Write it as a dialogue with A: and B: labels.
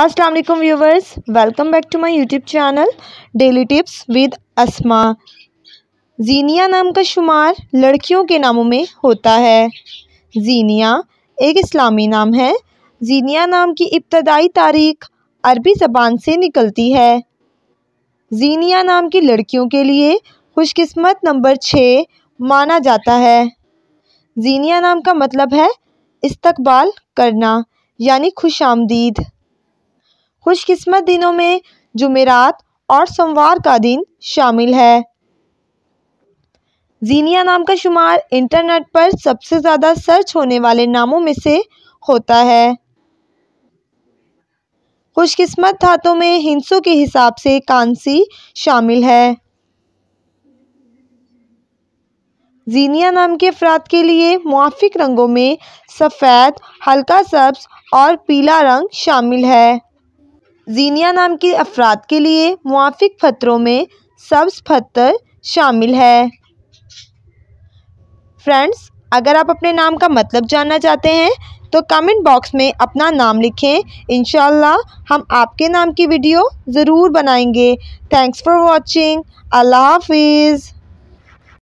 A: Aslam viewers welcome back to my YouTube channel daily tips with Asma Zeenia नाम का शुमार लड़कियों के नामों में होता है जीनिया एक इस्लामी नाम है जीनिया नाम की इब्तदाई तारीख अरबी ज़बान से निकलती है जीनिया नाम की लड़कियों के लिए खुशकस्मत नंबर छः माना जाता है जीनिया नाम का मतलब है इस्तकबाल करना यानी खुश आमदीद खुशकिस्मत दिनों में जुमेरात और सोमवार का दिन शामिल है जीनिया नाम का शुमार इंटरनेट पर सबसे ज़्यादा सर्च होने वाले नामों में से होता है खुशकिस्मत धातों में हिंसों के हिसाब से कांसी शामिल है जीनिया नाम के अफराद के लिए मुआफिक रंगों में सफ़ेद हल्का सब्ज और पीला रंग शामिल है जीनिया नाम के अफराद के लिए मुआफिक पत्रों में सब्ज़ पत्थर शामिल है फ्रेंड्स अगर आप अपने नाम का मतलब जानना चाहते हैं तो कमेंट बॉक्स में अपना नाम लिखें इन हम आपके नाम की वीडियो ज़रूर बनाएंगे थैंक्स फॉर वॉचिंग अल्लाह हाफिज़